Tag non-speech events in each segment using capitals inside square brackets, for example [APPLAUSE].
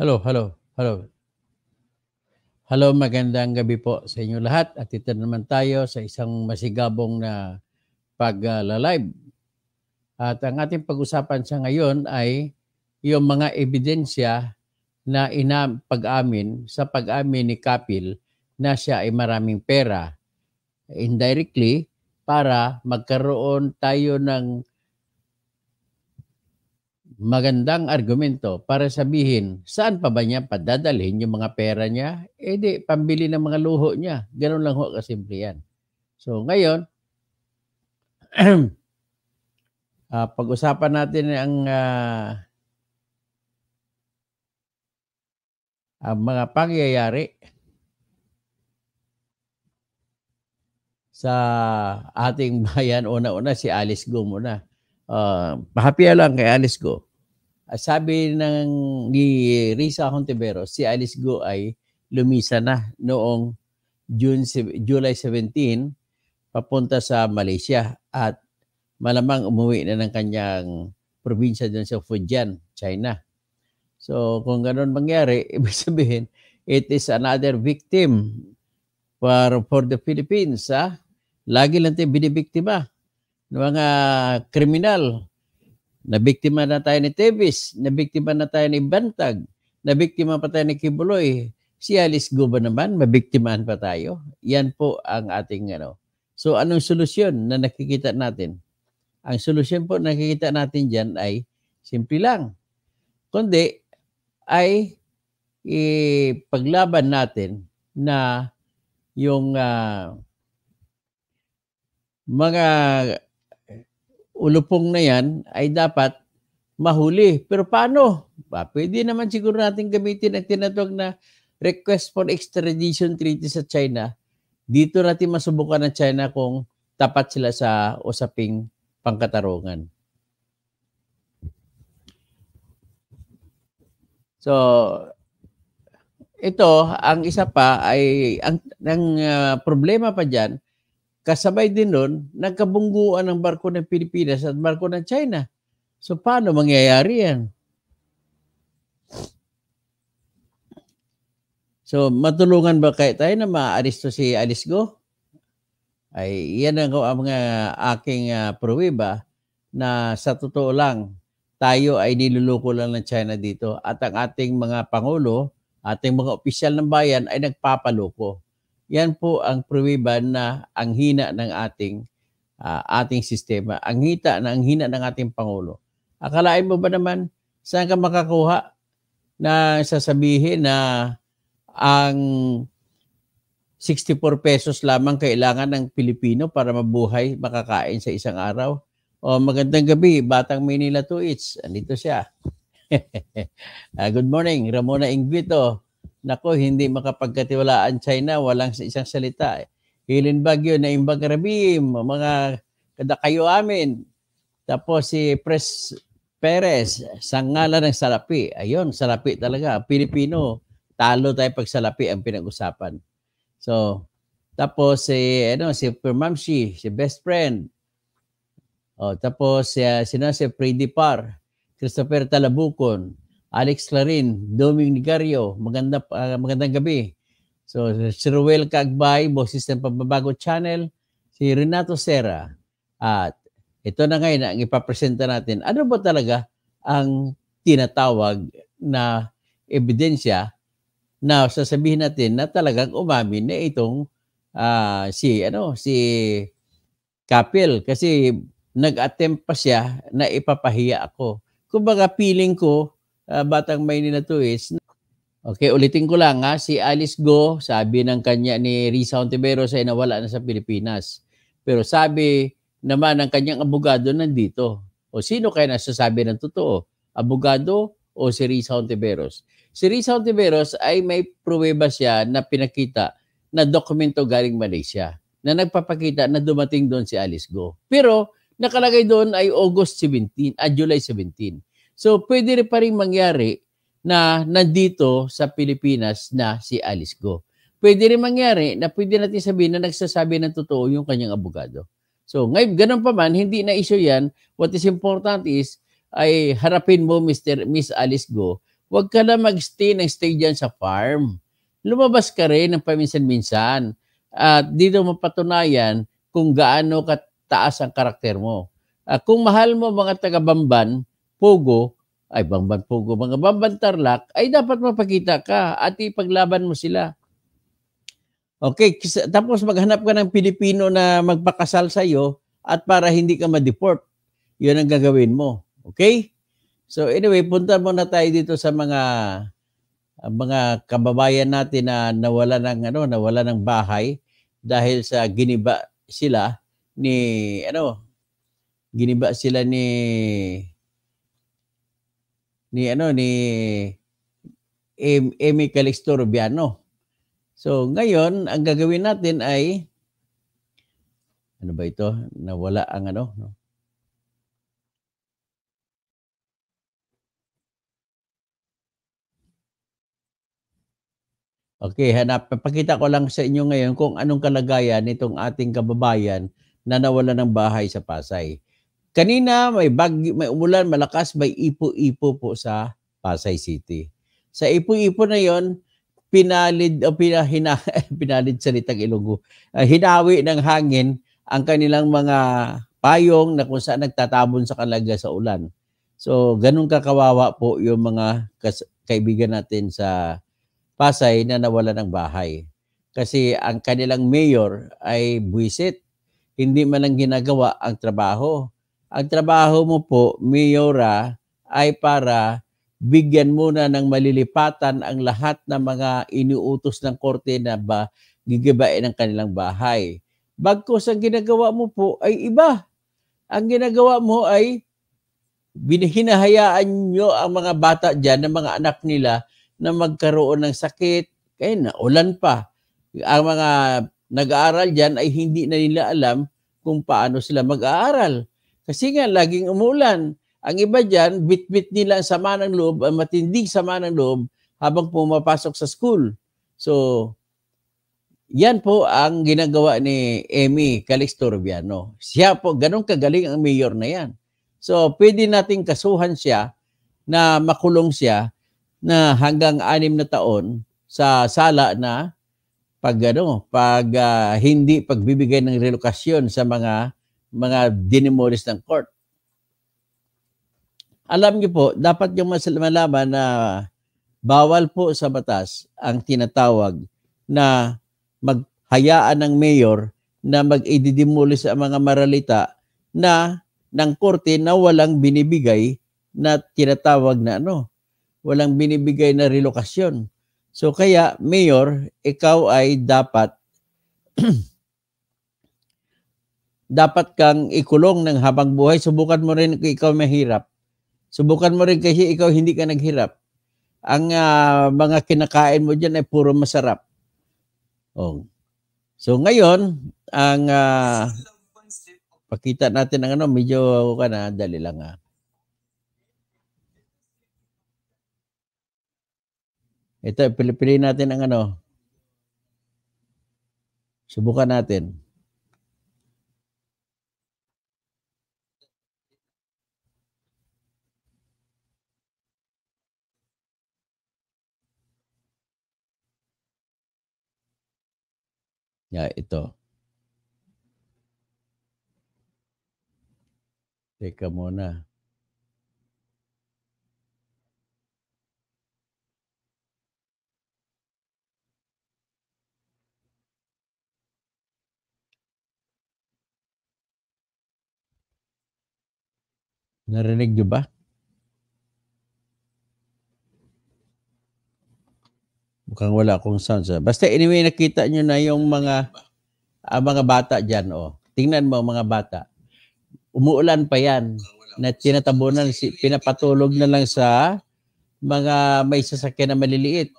Hello, hello, hello. Hello, magandang gabi po sa inyo lahat at ito naman tayo sa isang masigabong na pag-live. At ang ating pag-usapan sa ngayon ay yung mga ebidensya na inapag-amin sa pag-amin ni Kapil na siya ay maraming pera indirectly para magkaroon tayo ng magandang argumento para sabihin saan pa ba niya padadalhin yung mga pera niya? Eh di, pambili ng mga luho niya. Ganun lang ho kasimple yan. So ngayon, uh, [CLEARS THROAT] pag-usapan natin ang uh, ang mga pangyayari sa ating [LAUGHS] bayan. Una-una si Alice Go muna. Uh, ah, pahapiya lang kay Alice Go. Ah, sabi ng ni Risa Hontiveros, si Alice Go ay lumisa na noong June, July 17 papunta sa Malaysia at malamang umuwi na ng kanyang probinsya dyan sa Fujian, China. So kung ganun mangyari, [LAUGHS] ibig sabihin, it is another victim for, for the Philippines. Ha? Ah. Lagi lang tayo binibiktima ng mga kriminal Nabiktima na tayo ni Tevis, nabiktima na tayo ni Bantag, nabiktima pa tayo ni Kibuloy. Si Alice Guba naman, mabiktimaan pa tayo. Yan po ang ating ano. So anong solusyon na nakikita natin? Ang solusyon po nakikita natin dyan ay simple lang. Kundi ay ipaglaban natin na yung uh, mga ulupong na yan ay dapat mahuli. Pero paano? Ba, pwede naman siguro natin gamitin ang tinatawag na request for extradition treaty sa China. Dito natin masubukan ng China kung tapat sila sa usaping pangkatarungan. So, ito, ang isa pa ay, ang, ang uh, problema pa dyan, Kasabay din nun, nagkabungguan ang barko ng Pilipinas at barko ng China. So paano mangyayari yan? So matulungan ba kayo tayo na maaristo si Alice Go? Ay yan ang, mga aking uh, pruweba na sa totoo lang tayo ay niluluko lang ng China dito at ang ating mga pangulo, ating mga opisyal ng bayan ay nagpapaloko yan po ang pruwiban na ang hina ng ating uh, ating sistema, ang hita na ang hina ng ating pangulo. Akalain mo ba naman saan ka makakuha na sasabihin na ang 64 pesos lamang kailangan ng Pilipino para mabuhay, makakain sa isang araw? O magandang gabi, Batang Manila 2 Eats. Andito siya. uh, [LAUGHS] good morning, Ramona Ingvito. Nako, hindi makapagkatiwalaan China, walang isang salita. Eh. Hilin Bagyo na imbag Rabim, mga kada kayo amin. Tapos si Pres Perez, sangala ng salapi. Ayun, salapi talaga. Pilipino, talo tayo pag salapi ang pinag-usapan. So, tapos si ano si Permamshi, si best friend. Oh, tapos si uh, sino si Freddy Par, Christopher Talabukon. Alex Clarin, Doming Nigario, maganda, uh, magandang gabi. So, si Ruel Kagbay, boses ng Pagbabago Channel, si Renato Serra. At ito na ngayon ang ipapresenta natin. Ano ba talaga ang tinatawag na ebidensya na sasabihin natin na talagang umamin na itong uh, si ano si Kapil kasi nag-attempt pa siya na ipapahiya ako. Kumbaga feeling ko uh, batang Maynila to is, okay, ulitin ko lang ha, si Alice Go, sabi ng kanya ni Risa Ontiveros ay nawala na sa Pilipinas. Pero sabi naman ng kanyang abogado nandito. O sino kaya nasasabi ng totoo? Abogado o si Risa Ontiveros? Si Risa Ontiveros ay may pruweba siya na pinakita na dokumento galing Malaysia na nagpapakita na dumating doon si Alice Go. Pero nakalagay doon ay August 17, ah, July 17. So, pwede rin pa rin mangyari na nandito sa Pilipinas na si Alice Go. Pwede rin mangyari na pwede natin sabihin na nagsasabi ng totoo yung kanyang abogado. So, ngayon, ganun pa man, hindi na issue yan. What is important is, ay harapin mo Mr. Miss Alice Go. Huwag ka na magstay ng stay dyan sa farm. Lumabas ka rin ng paminsan-minsan. At dito mapatunayan kung gaano kataas ang karakter mo. Uh, kung mahal mo mga taga-bamban, Pogo, ay Bamban Pogo, mga Bamban Tarlac, ay dapat mapakita ka at ipaglaban mo sila. Okay, tapos maghanap ka ng Pilipino na magpakasal sa iyo at para hindi ka ma-deport. 'Yun ang gagawin mo. Okay? So anyway, punta muna tayo dito sa mga mga kababayan natin na nawala ng ano, nawala ng bahay dahil sa giniba sila ni ano, giniba sila ni ni ano ni Amy Calixto Rubiano. So ngayon, ang gagawin natin ay ano ba ito? Nawala ang ano, no? Okay, hanap. Pakita ko lang sa inyo ngayon kung anong kalagayan nitong ating kababayan na nawala ng bahay sa Pasay. Kanina may bagyo, may umulan malakas, may ipo-ipo po sa Pasay City. Sa ipo-ipo na 'yon, pinalid o pinahina, [LAUGHS] pinalid salitang Ilonggo. Uh, ah, hinawi ng hangin ang kanilang mga payong na kung saan nagtatabon sa kalaga sa ulan. So, ganun kakawawa po yung mga kaibigan natin sa Pasay na nawala ng bahay. Kasi ang kanilang mayor ay buwisit. Hindi man lang ginagawa ang trabaho ang trabaho mo po, Mayora, ah, ay para bigyan muna ng malilipatan ang lahat ng mga iniutos ng korte na ba gigibain ng kanilang bahay. Bagkus ang ginagawa mo po ay iba. Ang ginagawa mo ay binihinahayaan nyo ang mga bata dyan, ng mga anak nila na magkaroon ng sakit, kaya na ulan pa. Ang mga nag-aaral dyan ay hindi na nila alam kung paano sila mag-aaral. Kasi nga, laging umulan. Ang iba dyan, bit-bit nila ang sama ng loob, ang matinding sama ng loob habang pumapasok sa school. So, yan po ang ginagawa ni Amy Calixturbiano. Siya po, ganun kagaling ang mayor na yan. So, pwede nating kasuhan siya na makulong siya na hanggang anim na taon sa sala na pag ano, pag uh, hindi pagbibigay ng relokasyon sa mga mga dinimolish ng court. Alam niyo po, dapat yung malaman na bawal po sa batas ang tinatawag na maghayaan ng mayor na mag-ididimolish ang mga maralita na ng korte na walang binibigay na tinatawag na ano, walang binibigay na relokasyon. So kaya, Mayor, ikaw ay dapat [CLEARS THROAT] dapat kang ikulong ng habang buhay. Subukan mo rin kung ikaw mahirap. Subukan mo rin kasi ikaw hindi ka naghirap. Ang uh, mga kinakain mo dyan ay puro masarap. Oh. So ngayon, ang uh, pakita natin ang ano, medyo ka na, dali lang ah. Ito, pili natin ang ano. Subukan natin. niya ito. Teka muna. Narinig niyo ba? Mukhang wala akong sound. Sa. Basta anyway, nakita nyo na yung mga uh, mga bata dyan. Oh. Tingnan mo mga bata. Umuulan pa yan. Na tinatabunan, si, pinapatulog na lang sa mga may sasakyan na maliliit.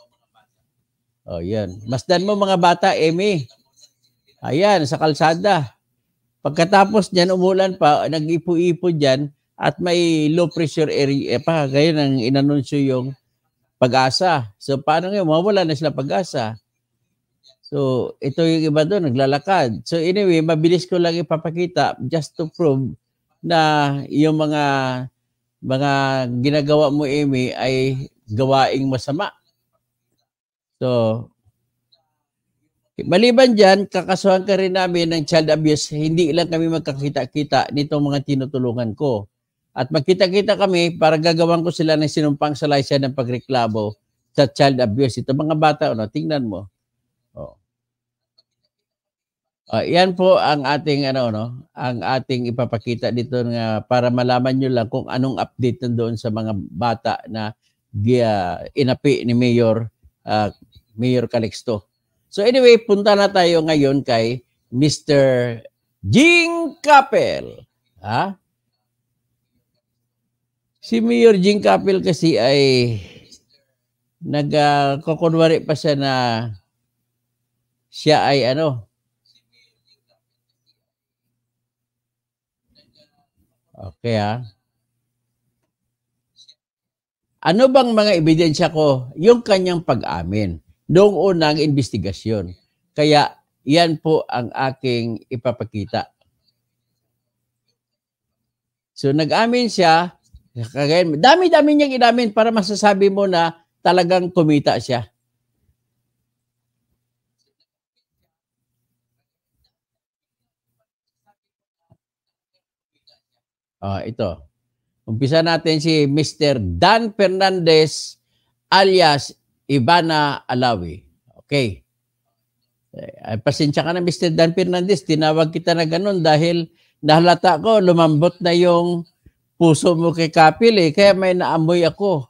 Oh, yan. Masdan mo mga bata, Amy. Ayan, sa kalsada. Pagkatapos niyan, umulan pa, nag-ipo-ipo dyan, at may low pressure area pa. Ngayon ang inanunsyo yung pag-asa. So paano ngayon? Mawala na sila pag-asa. So ito yung iba doon, naglalakad. So anyway, mabilis ko lang ipapakita just to prove na yung mga mga ginagawa mo, Amy, ay gawaing masama. So, maliban dyan, kakasuhan ka rin namin ng child abuse, hindi lang kami magkakita-kita nitong mga tinutulungan ko. At magkita-kita kami para gagawan ko sila ng sinumpang salaysya ng pagreklamo sa child abuse. Ito mga bata, ano, tingnan mo. Oh. Uh, yan po ang ating ano no, ang ating ipapakita dito nga para malaman niyo lang kung anong update doon sa mga bata na uh, inapi ni Mayor uh, Mayor Calixto. So anyway, punta na tayo ngayon kay Mr. Jing Capel. Ha? Si Mayor Jing Capel kasi ay nagkukunwari uh, pa siya na siya ay ano. Okay ha. Ah. Ano bang mga ebidensya ko? Yung kanyang pag-amin noong unang investigasyon. Kaya yan po ang aking ipapakita. So nag-amin siya Kagaya, dami-dami niyang inamin para masasabi mo na talagang kumita siya. Ah, ito. Umpisa natin si Mr. Dan Fernandez alias Ivana Alawi. Okay. Ay, eh, pasensya ka na Mr. Dan Fernandez, tinawag kita na ganun dahil nahalata ko lumambot na yung puso mo kay Kapil eh, kaya may naamoy ako.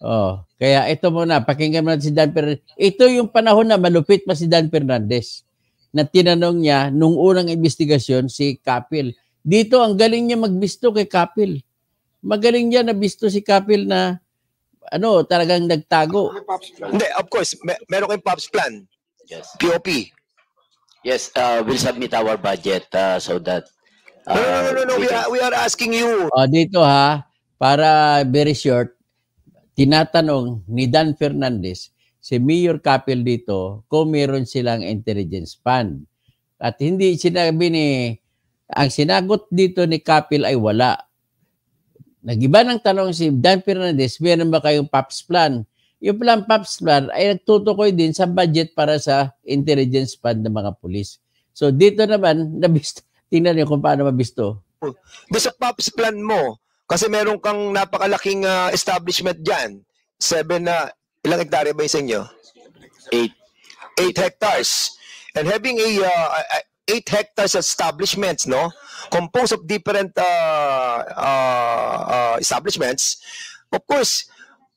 Oh, kaya ito muna, pakinggan mo si Dan Fernandez. Ito yung panahon na malupit pa si Dan Fernandez na tinanong niya nung unang investigasyon si Kapil. Dito ang galing niya magbisto kay Kapil. Magaling niya na bisto si Kapil na ano, talagang nagtago. Hindi, of course, mer- meron kayong POPs plan. Yes. POP. Yes, uh, we'll submit our budget uh, so that No, no, no, no, no. We are, we are asking you. Uh, dito ha, para very short, tinatanong ni Dan Fernandez, si Mayor Kapil dito, kung meron silang intelligence fund. At hindi sinabi ni, ang sinagot dito ni Kapil ay wala. Nagiba ng tanong si Dan Fernandez, meron ba kayong PAPS plan? Yung plan PAPS plan ay nagtutukoy din sa budget para sa intelligence fund ng mga pulis. So dito naman, [LAUGHS] nabista Tingnan niyo kung paano mabisto. Doon POPs plan mo, kasi meron kang napakalaking uh, establishment dyan. Seven na, uh, ilang hektarya ba yung sa inyo? Eight. Eight hectares. And having a uh, eight hectares establishments, no? Composed of different uh, uh, uh, establishments. Of course,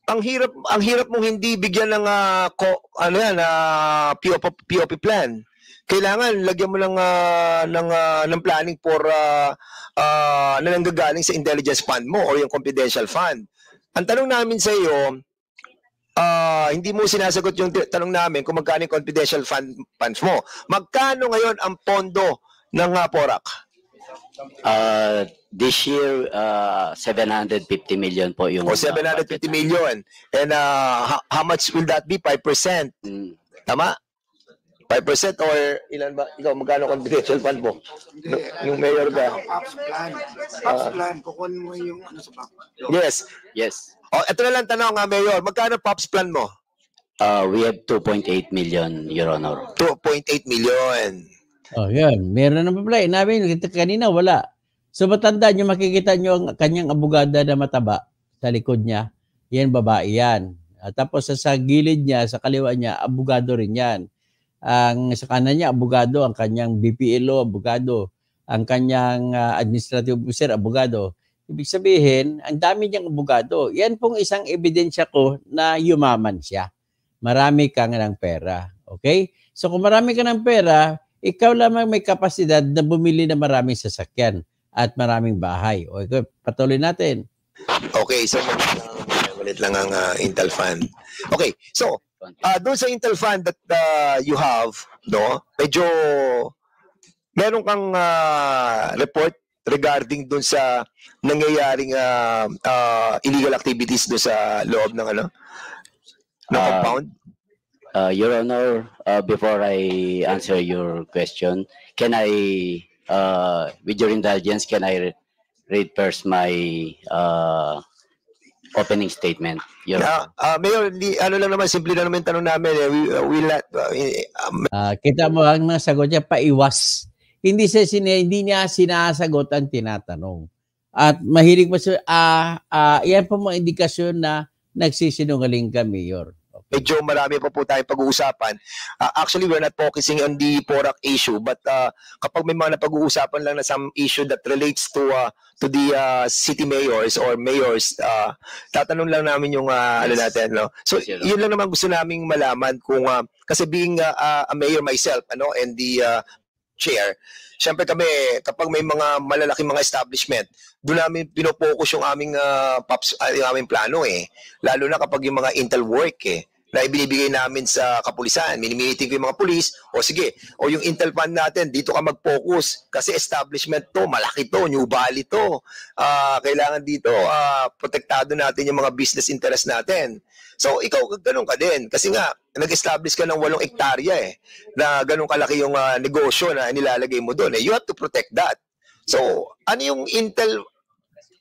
ang hirap ang hirap mong hindi bigyan ng uh, ko, ano yan, uh, POP, POP plan kailangan lagyan mo ng uh, ng uh, ng planning for uh, uh, na nanggagaling sa intelligence fund mo or yung confidential fund. Ang tanong namin sa iyo, uh, hindi mo sinasagot yung tanong namin kung magkano yung confidential fund funds mo. Magkano ngayon ang pondo ng uh, PORAC? Uh, this year, uh, 750 million po yung... O, 750 uh, million. And uh, how much will that be? 5%? Mm. Tama? 5% or ilan ba? Ikaw, magkano confidential fund mo? Hindi. Yung mayor ba? Pops plan. Pops ah. plan. Kukunin mo yung ano sa bank. Yes. Yes. O, oh, ito na lang tanong nga, Mayor. Magkano Pops plan mo? Uh, we have 2.8 million, Your Honor. 2.8 million. Oh, yun. Meron na naman pala. Inamin, kanina wala. So matanda nyo, makikita nyo ang kanyang abogada na mataba sa likod niya. Yan, babae yan. At tapos sa, gilid niya, sa kaliwa niya, abugado rin yan ang sa kanan niya abogado, ang kanyang BPLO abogado, ang kanyang uh, administrative officer abogado. Ibig sabihin, ang dami niyang abogado. Yan pong isang ebidensya ko na yumaman siya. Marami kang ng pera. Okay? So kung marami ka ng pera, ikaw lamang may kapasidad na bumili ng maraming sasakyan at maraming bahay. Okay, patuloy natin. Okay, so ulit lang ang uh, Intel Fund. Okay, so, uh, ah, doon sa Intel Fund that uh, you have, no, medyo meron kang uh, report regarding doon sa nangyayaring uh, uh, illegal activities doon sa loob ng ano? Ng uh, compound? Uh, Your Honor, uh, before I answer your question, can I, uh, with your indulgence, can I read first my uh, opening statement. Your yeah, uh, ah, Mayor, di, ano lang naman, simple na naman tanong namin. Eh. We, uh, we let, uh, eh, um, uh, kita mo ang nasagot niya, paiwas. Hindi, siya, sina, hindi niya sinasagot ang tinatanong. At mahilig pa siya, uh, uh, yan po mga indikasyon na nagsisinungaling ka, Mayor medyo marami pa po tayong pag-uusapan. Uh, actually, we're not focusing on the PORAC issue, but uh, kapag may mga napag-uusapan lang na some issue that relates to uh, to the uh, city mayors or mayors, uh, tatanong lang namin yung uh, yes. ano natin. No? So, yes, yun lang naman gusto naming malaman kung, uh, kasi being uh, a mayor myself, ano, and the uh, chair, Siyempre kami, kapag may mga malalaking mga establishment, doon namin pinopokus yung aming, uh, pops, uh, yung aming plano eh. Lalo na kapag yung mga intel work eh na ibinibigay namin sa kapulisan. Minimiting ko yung mga pulis, o sige, o yung intel fund natin, dito ka mag-focus kasi establishment to, malaki to, new valley to. Uh, kailangan dito, uh, protektado natin yung mga business interest natin. So ikaw, ganun ka din. Kasi nga, nag-establish ka ng walong ektarya eh, na ganun kalaki yung uh, negosyo na nilalagay mo doon. Eh. You have to protect that. So, ano yung intel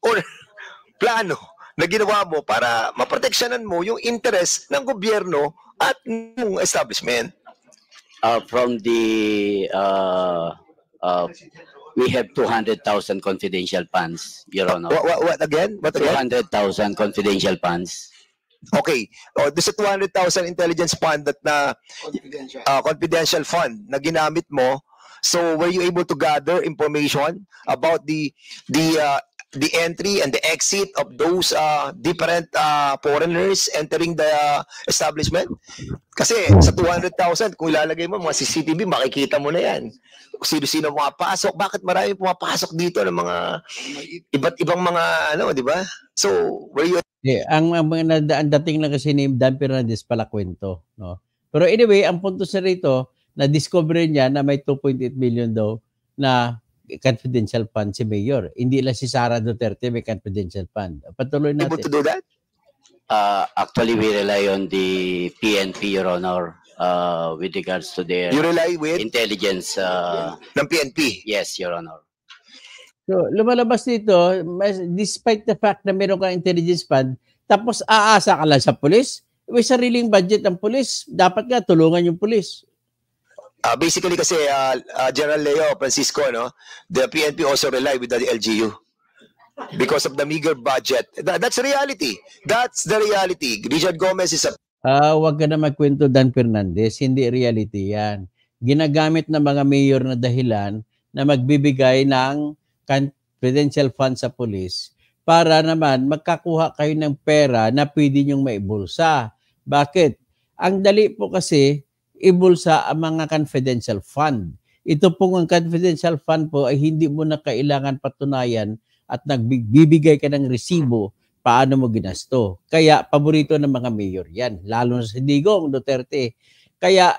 or [LAUGHS] plano na ginawa mo para maproteksyonan mo yung interest ng gobyerno at ng establishment? Uh, from the uh, uh, we have 200,000 confidential funds, Your Honor. What, what, what again? What again? 200,000 confidential funds. Okay. O, doon sa 200,000 intelligence fund that na confidential. Uh, confidential fund na ginamit mo, so were you able to gather information about the the uh, the entry and the exit of those uh, different uh, foreigners entering the establishment? Kasi sa 200,000, kung ilalagay mo mga CCTV, makikita mo na yan. Sino-sino pumapasok, bakit marami pumapasok dito ng mga iba't ibang mga ano, di ba? So, where you... Yeah, ang, ang mga nadaan dating na kasi ni Dan Fernandez pala kwento. No? Pero anyway, ang punto sa rito, na-discover niya na may 2.8 million daw na confidential fund si Mayor. Hindi lang si Sara Duterte may confidential fund. Patuloy natin. Able to do that? Uh, actually, we rely on the PNP, Your Honor, uh, with regards to their you rely with? intelligence. Uh, ng PNP? Yes, Your Honor. So, lumalabas dito, despite the fact na meron kang intelligence fund, tapos aasa ka lang sa pulis, may sariling budget ang pulis. Dapat nga tulungan yung pulis uh, basically kasi uh, uh, General Leo Francisco, no, the PNP also rely with the LGU because of the meager budget. That, that's reality. That's the reality. Richard Gomez is a... Uh, huwag ka na magkwento Dan Fernandez. Hindi reality yan. Ginagamit ng mga mayor na dahilan na magbibigay ng confidential fund sa police para naman magkakuha kayo ng pera na pwede nyong maibulsa. Bakit? Ang dali po kasi ibulsa ang mga confidential fund. Ito pong ang confidential fund po ay hindi mo na kailangan patunayan at nagbibigay ka ng resibo paano mo ginasto. Kaya paborito ng mga mayor yan, lalo na sa Digong Duterte. Kaya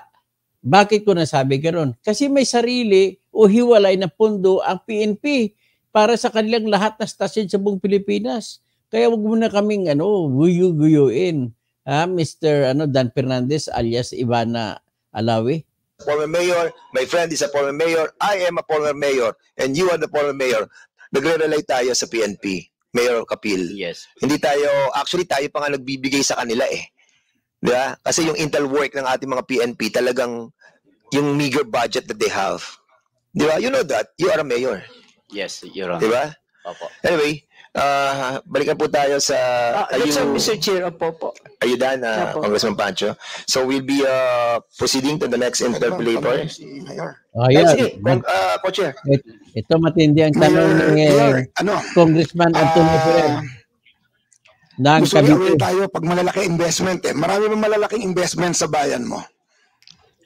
bakit ko nasabi ganoon? Kasi may sarili o hiwalay na pundo ang PNP para sa kanilang lahat na stasyon sa buong Pilipinas. Kaya wag mo na kaming ano, guyu-guyuin. Ha, ah, Mr. Ano, Dan Fernandez alias Ivana Alawi? Former mayor, my friend is a former mayor, I am a former mayor, and you are the former mayor. nagre relay tayo sa PNP, Mayor Kapil. Yes. Hindi tayo, actually tayo pa nga nagbibigay sa kanila eh. Di ba? Kasi yung intel work ng ating mga PNP talagang yung meager budget that they have. Di ba? You know that. You are a mayor. Yes, you're on. Di ba? Opo. Anyway, Uh, balikan po tayo sa... Uh, Ayu, sir, Mr. Chair, opo po. Ayudan, uh, Opo. Congressman Pancho. So we'll be uh, proceeding to the next interpolator. Si Mayor. Oh, yun. Sige, uh, co-chair. It- Ito matindi ang tanong Mayor, ng eh, Mayor, ano? Congressman Antonio Ah, Ferrer. ng Gusto niya ulit tayo pag malalaki investment eh. Marami bang malalaking investment sa bayan mo?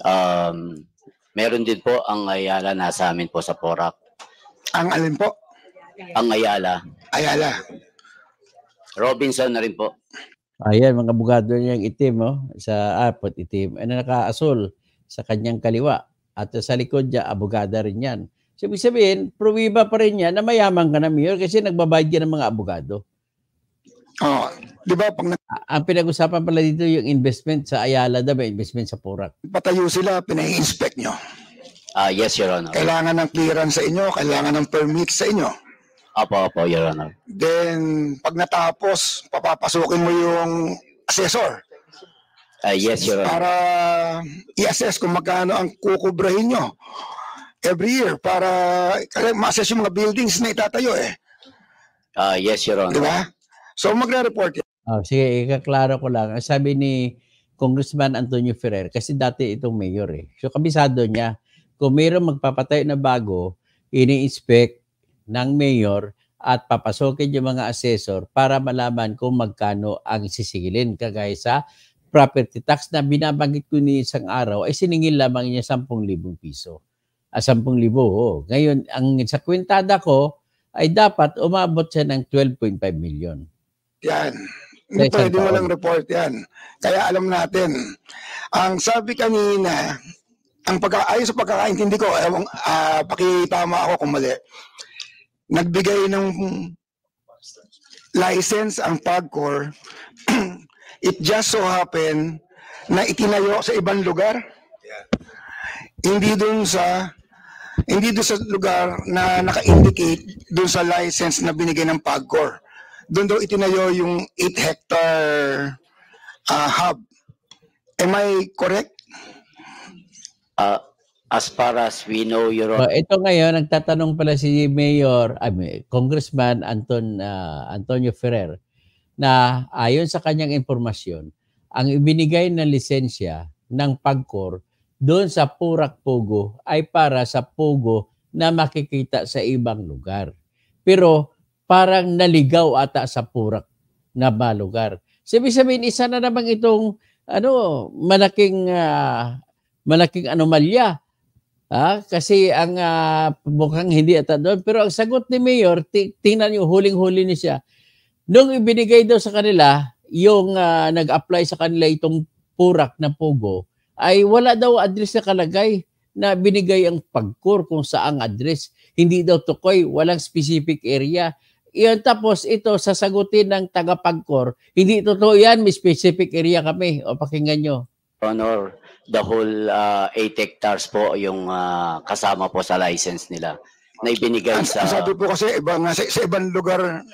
Um, meron din po ang Ayala na sa amin po sa Porac. Ang alin po? Ang Ayala, Ayala. Robinson na rin po. Ayan, mga bugado niya yung itim, oh, sa apot ah, itim. Ano naka-asul sa kanyang kaliwa. At sa likod niya, abogada rin yan. So, ibig sabihin, pruwiba pa rin yan na mayaman ka na, Mayor, kasi nagbabayad ka ng mga abogado. Oo. Oh, di ba? Pang... ang pinag-usapan pala dito yung investment sa Ayala, diba? Investment sa Porac. Patayo sila, pinai-inspect nyo. Ah, uh, yes, Your Honor. Kailangan ng clearance sa inyo, kailangan ng permit sa inyo. Opo, opo, Your Honor. Then, pag natapos, papapasukin mo yung assessor Ah, yes, Your Honor. para i-assess kung magkano ang kukubrahin nyo every year para kasi ma-assess yung mga buildings na itatayo eh. Ah, yes, Your Honor. Di ba? So magre-report yan. Oh, sige, ikaklaro ko lang. Sabi ni Congressman Antonio Ferrer, kasi dati itong mayor eh. So kabisado niya, kung mayroong magpapatay na bago, ini-inspect ng mayor at papasokin yung mga assessor para malaman kung magkano ang sisigilin. Kagaya sa property tax na binabanggit ko ni isang araw ay siningil lamang niya 10,000 piso. Ah, 10,000, oh. Ngayon, ang sa kwintada ko ay dapat umabot siya ng 12.5 million. Yan. Hindi pwede taon. walang report yan. Kaya alam natin, ang sabi kanina, ang pagka, ayon sa pagkakaintindi ko, ewan, uh, pakitama ako kung mali nagbigay ng license ang PAGCOR, [CLEARS THROAT] it just so happened na itinayo sa ibang lugar. Yeah. Hindi dun sa hindi dun sa lugar na naka-indicate dun sa license na binigay ng PAGCOR. Doon daw itinayo yung 8 hectare uh, hub. Am I correct? Uh, As far as we know, Your Honor. ito ngayon, nagtatanong pala si Mayor, I mean, Congressman Anton, uh, Antonio Ferrer, na ayon sa kanyang impormasyon, ang ibinigay na lisensya ng PAGCOR doon sa Purak Pugo ay para sa Pugo na makikita sa ibang lugar. Pero parang naligaw ata sa Purak na ba lugar. Sabi sabihin, isa na namang itong ano, malaking uh, malaking anomalya Ah, kasi ang uh, mukhang hindi ata doon. Pero ang sagot ni Mayor, tingnan nyo, huling-huli niya siya. Nung ibinigay daw sa kanila, yung uh, nag-apply sa kanila itong purak na pugo, ay wala daw address na kalagay na binigay ang pagkur kung saang address. Hindi daw tukoy, walang specific area. Iyon tapos ito sasagutin ng tagapagkor, hindi totoo yan, may specific area kami. O pakinggan nyo. Honor, the whole uh, 8 hectares po yung uh, kasama po sa license nila na ibinigay sa... As, sabi po kasi iba nga, sa, sa ibang lugar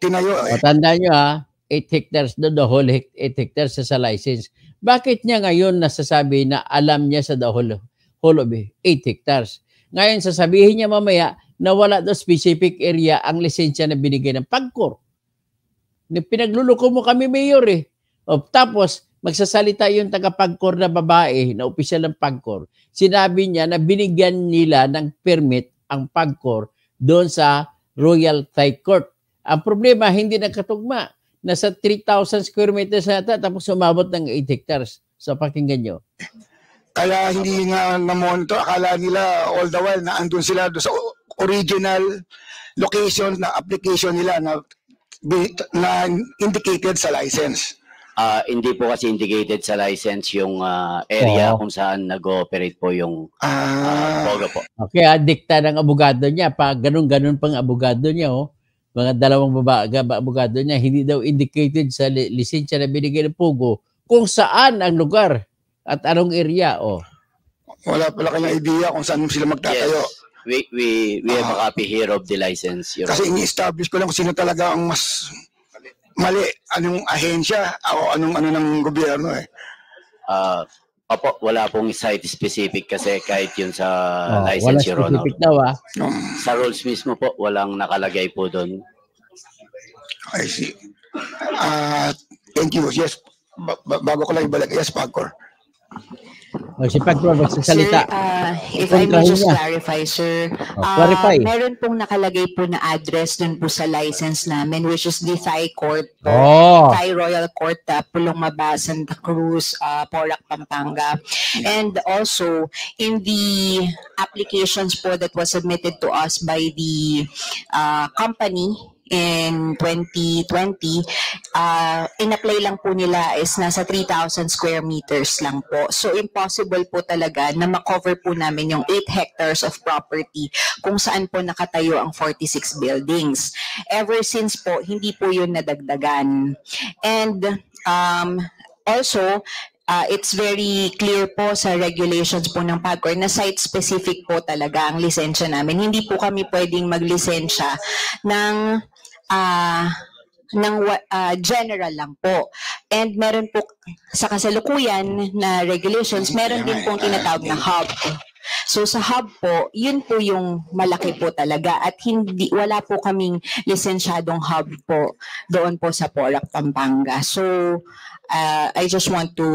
tinayo. Eh. Tanda nyo ha, 8 hectares na the whole 8 hectares sa license. Bakit niya ngayon nasasabi na alam niya sa the whole, whole of 8 hectares? Ngayon sasabihin niya mamaya na wala daw specific area ang lisensya na binigay ng pagkor. Pinagluluko mo kami, Mayor eh. O, tapos, magsasalita yung tagapagkor na babae, na opisyal ng pagkor, sinabi niya na binigyan nila ng permit ang pagkor doon sa Royal Thai Court. Ang problema, hindi nagkatugma. Nasa 3,000 square meters na ata, tapos umabot ng 8 hectares. So pakinggan nyo. Kaya hindi nga na-monitor. Akala nila all the while na andun sila doon sa original location na application nila na, na indicated sa license uh, hindi po kasi indicated sa license yung uh, area oh. kung saan nag-ooperate po yung ah. uh, po. Okay, dikta ng abogado niya. Pa, ganun-ganun pang abogado niya, oh. Mga dalawang babaga, abogado niya, hindi daw indicated sa li- lisensya na binigay ng Pugo kung saan ang lugar at anong area, oh. Wala pala kanya idea kung saan sila magtatayo. Yes. We, we, we have a copy here of the license. Your kasi ini-establish ko lang kung sino talaga ang mas mali anong ahensya o anong ano ng gobyerno eh. Ah, opo, wala pong site specific kasi kahit yun sa Oh, license, Your Honor. specific daw ah. Um, Sa rules mismo po, walang nakalagay po doon. I see. Ah, thank you. Yes. Ba- ba- bago ko lang ibalik. Yes, Pagcor. O oh, si Pat Rob, magsasalita. Sir, uh, if Kung I may just niya. clarify, sir. Oh, uh, Meron pong nakalagay po na address dun po sa license namin, which is the Thai Court. Oh. Thai Royal Court, uh, Pulong Maba, Santa Cruz, uh, Porac, Pampanga. And also, in the applications po that was submitted to us by the uh, company, in 2020, uh, in-apply lang po nila is nasa 3,000 square meters lang po. So impossible po talaga na makover po namin yung 8 hectares of property kung saan po nakatayo ang 46 buildings. Ever since po, hindi po yun nadagdagan. And um, also, uh, it's very clear po sa regulations po ng PAGCOR na site-specific po talaga ang lisensya namin. Hindi po kami pwedeng maglisensya ng uh, ng uh, general lang po. And meron po sa kasalukuyan na regulations, meron din pong tinatawag na hub. So sa hub po, yun po yung malaki po talaga at hindi wala po kaming lisensyadong hub po doon po sa Porac, Pampanga. So uh, I just want to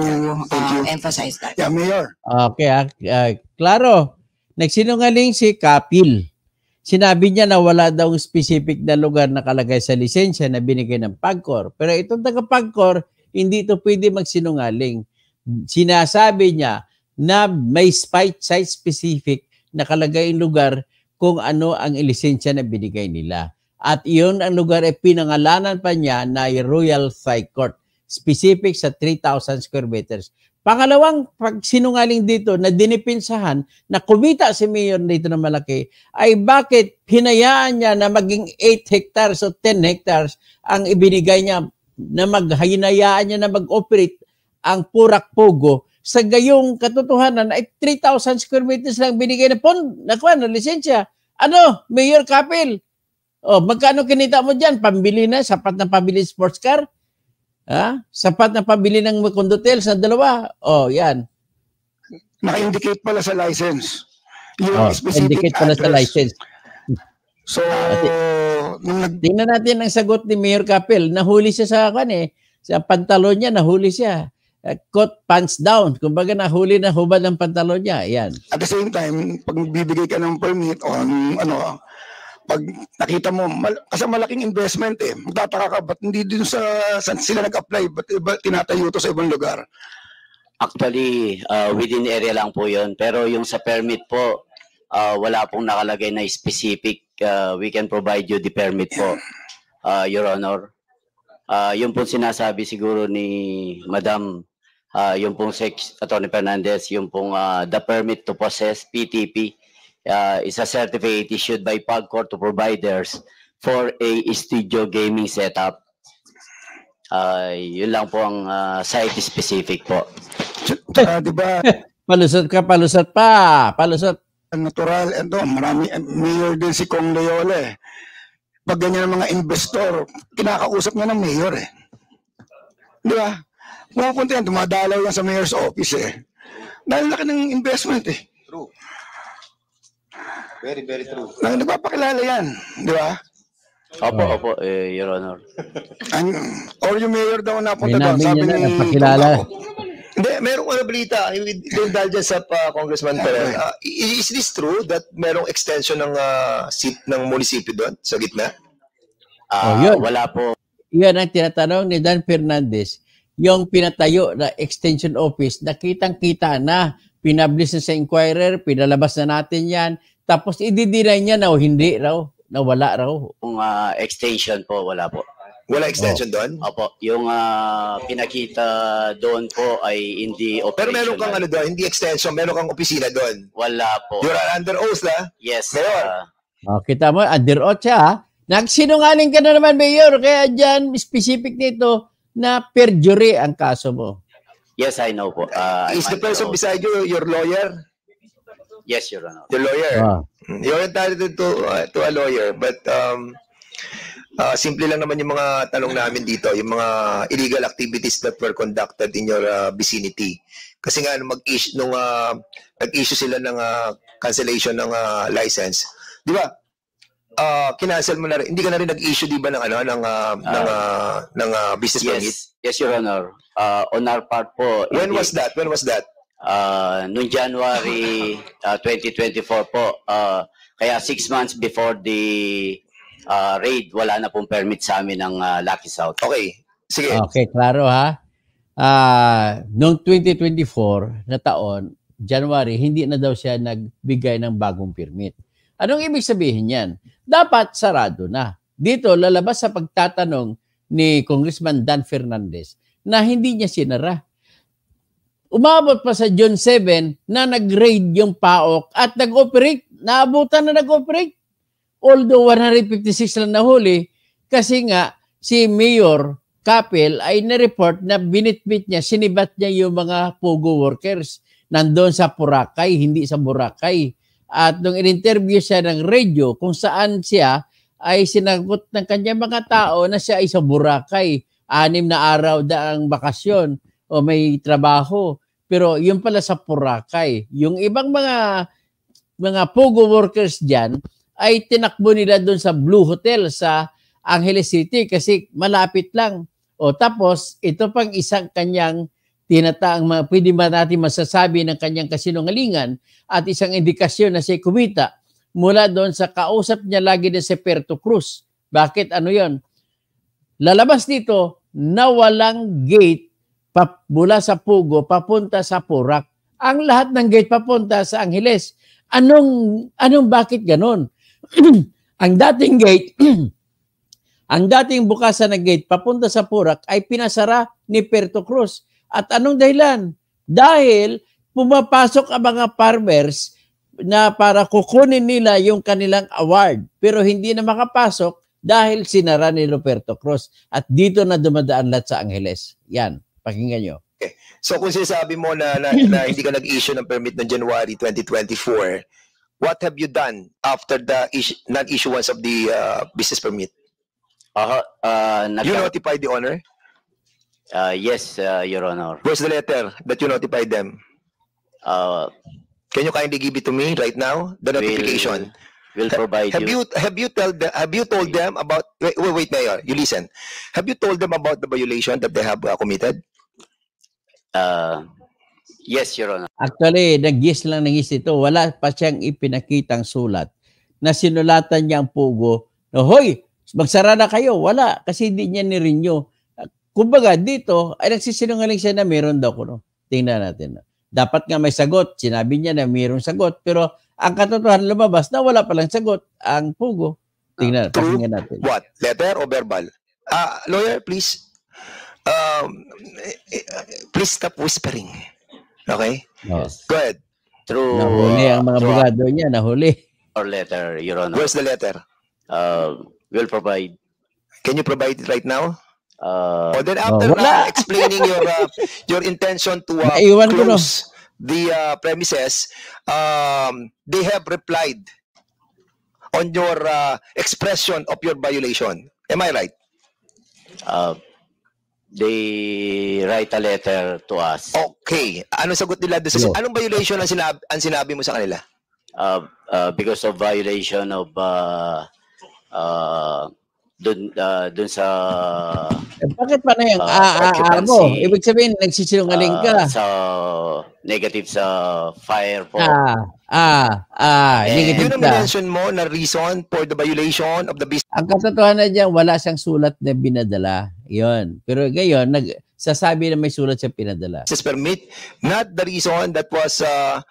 uh, emphasize that. Yeah, Mayor. Okay, uh, uh, klaro. Nagsinungaling si Kapil. Sinabi niya na wala daw specific na lugar na kalagay sa lisensya na binigay ng PAGCOR. Pero itong taga-PAGCOR, hindi ito pwede magsinungaling. Sinasabi niya na may site-specific na kalagay yung lugar kung ano ang lisensya na binigay nila. At iyon ang lugar ay pinangalanan pa niya na Royal Thai Court, specific sa 3,000 square meters. Pangalawang pagsinungaling dito na dinipinsahan na kumita si Mayor dito ng malaki ay bakit hinayaan niya na maging 8 hectares o 10 hectares ang ibinigay niya na maghinayaan niya na mag-operate ang Purak Pogo sa gayong katotohanan ay 3,000 square meters lang binigay na pon na kuha na lisensya. Ano, Mayor Kapil? Oh, magkano kinita mo diyan? Pambili na, sapat na pambili sports car? Ha? Sapat na pabili ng condotel sa dalawa. Oh, yan. Naka-indicate pala sa license. Yung oh, specific indicate address. sa license. So, Kasi, nung tingnan natin ang sagot ni Mayor Kapil. Nahuli siya sa akin eh. Sa pantalon niya, nahuli siya. Uh, coat pants down. Kumbaga nahuli na hubad ng pantalon niya. Yan. At the same time, pag bibigay ka ng permit on ano, pag nakita mo, mal, kasi malaking investment eh. Magtataka ka, ba't hindi din sa, saan sila nag-apply, ba't iba, tinatayo to sa ibang lugar? Actually, uh, within area lang po yon Pero yung sa permit po, uh, wala pong nakalagay na specific. Uh, we can provide you the permit po, uh, Your Honor. Uh, yun po sinasabi siguro ni Madam, uh, yung pong Sex Attorney Fernandez, yung pong uh, the permit to possess, PTP, uh, is a certificate issued by PAGCOR to providers for a studio gaming setup. Uh, yun lang po ang uh, site-specific po. Uh, di ba? [LAUGHS] palusot ka, palusot pa. Palusot. Natural, ito, marami, eh, mayor din si Kong Leole. Pag ganyan ang mga investor, kinakausap niya ng mayor eh. Di ba? Pupunta yan, dumadalaw lang sa mayor's office eh. Dahil laki ng investment eh. True. Very, very true. Ang ah, nagpapakilala yan, di ba? Opo, oh. opo, eh, Your Honor. Ang, or yung mayor daw napunta doon, sabi ni... Na, ano, napakilala. Hindi, meron ko na balita. Doon dahil dyan sa uh, Congressman Perez. Uh, is this true that merong extension ng uh, seat ng munisipyo doon sa gitna? Uh, oh, yun. Wala po. Yan ang tinatanong ni Dan Fernandez. Yung pinatayo na extension office, nakitang-kita na. Pinablis na sa inquirer, pinalabas na natin yan. Tapos i niya na oh, hindi raw, nawala raw. Kung uh, ah, extension po, wala po. Wala extension oh. doon? Opo. Yung uh, pinakita doon po ay hindi operational. Pero meron kang ano doon, hindi extension, meron kang opisina doon? Wala po. You're under oath, ha? Yes. Mayor. Uh, oh, kita mo, under oath siya, Nagsinungaling ka na naman, Mayor. Kaya dyan, specific nito na perjury ang kaso mo. Yes, I know po. Uh, Is I'm the person beside you your lawyer? Yes, Your Honor. The lawyer. Ah. You're entitled to, uh, to a lawyer, but um, uh, simple lang naman yung mga tanong namin dito, yung mga illegal activities that were conducted in your uh, vicinity. Kasi nga, nung, mag-issue, nung uh, nag-issue sila ng uh, cancellation ng uh, license, di ba, uh, kinancel mo na rin, hindi ka na rin nag-issue, di ba, ng, ano, ng, uh, ah. ng, uh, ng uh, business yes, permit? Yes, Your Honor. Uh, on our part po. When was that? When was that? uh, noong January uh, ah, 2024 po. Uh, kaya six months before the uh, raid, wala na pong permit sa amin ng uh, Lucky South. Okay, sige. Okay, klaro ha. Uh, noong 2024 na taon, January, hindi na daw siya nagbigay ng bagong permit. Anong ibig sabihin yan? Dapat sarado na. Dito, lalabas sa pagtatanong ni Congressman Dan Fernandez na hindi niya sinara umabot pa sa June 7 na nag-raid yung PAOK at nag-operate. Naabutan na nag-operate. Although 156 lang nahuli kasi nga si Mayor Kapil ay na-report na binitbit niya, sinibat niya yung mga POGO workers nandoon sa Purakay, hindi sa Burakay. At nung in-interview siya ng radio kung saan siya ay sinagot ng kanya mga tao na siya ay sa Burakay. Anim na araw na ang bakasyon o may trabaho. Pero yun pala sa Purakay. Yung ibang mga mga pogo workers diyan ay tinakbo nila doon sa Blue Hotel sa Angeles City kasi malapit lang. O tapos ito pang isang kanyang tinataang pwede ba natin masasabi ng kanyang kasinungalingan at isang indikasyon na si Kumita mula doon sa kausap niya lagi din si Perto Cruz. Bakit ano yon? Lalabas dito na walang gate pap, mula sa Pugo papunta sa Purak, Ang lahat ng gate papunta sa Angeles. Anong anong bakit ganon? [CLEARS THROAT] ang dating gate [CLEARS THROAT] ang dating bukasan ng gate papunta sa Purak ay pinasara ni Puerto Cruz. At anong dahilan? Dahil pumapasok ang mga farmers na para kukunin nila yung kanilang award pero hindi na makapasok dahil sinara ni Roberto Cruz at dito na dumadaan lahat sa Angeles. Yan. Pakinggan nyo. Okay. So kung sinasabi mo na, na, na hindi ka nag-issue ng permit ng January 2024, what have you done after the is- non-issuance of the uh, business permit? Uh, uh, ah, nagka- you notified the owner? Uh, yes, uh, Your Honor. Where's the letter that you notified them? Uh, Can you kindly give it to me right now? The notification. We'll, we'll provide have you. Have you have you told them, have you told them about wait, wait wait Mayor, you listen. Have you told them about the violation that they have uh, committed? Uh, yes, Your Honor. Actually, nag-yes lang ng yes ito. Wala pa siyang ipinakitang sulat na sinulatan niya ang pugo na, Hoy, magsara na kayo. Wala, kasi hindi niya nirinyo. Kumbaga, dito, ay nagsisinungaling siya na meron daw kuno. Tingnan natin. Dapat nga may sagot. Sinabi niya na mayroong sagot. Pero ang katotohanan lumabas na wala palang sagot ang pugo. Tingnan, uh, natin. What? Letter o verbal? Uh, lawyer, please um, eh, eh, please stop whispering. Okay? Yes. Go Through, nahuli uh, ang mga uh, abogado niya, nahuli. Or letter, Your Honor. Where's the letter? Uh, we'll provide. Can you provide it right now? Uh, oh, then oh, after oh, uh, explaining your uh, [LAUGHS] your intention to uh, Naiwan close no. the uh, premises, um, they have replied on your uh, expression of your violation. Am I right? Uh, they write a letter to us. Okay. Ano sagot nila? Sa, anong violation ang sinabi, ang sinabi mo sa kanila? Uh, uh, because of violation of uh, uh, dun, uh, dun sa... Bakit pa na yung uh, ah, mo? Ah, ah, ano? Ibig sabihin, nagsisinungaling ka. Uh, sa negative sa fire po. Ah, ah, ah, And, ang mention mo na reason for the violation of the business. Ang katotohanan niya, wala siyang sulat na binadala yun. Pero ngayon, nag, sasabi na may sulat siya pinadala. This permit, not the reason that was uh,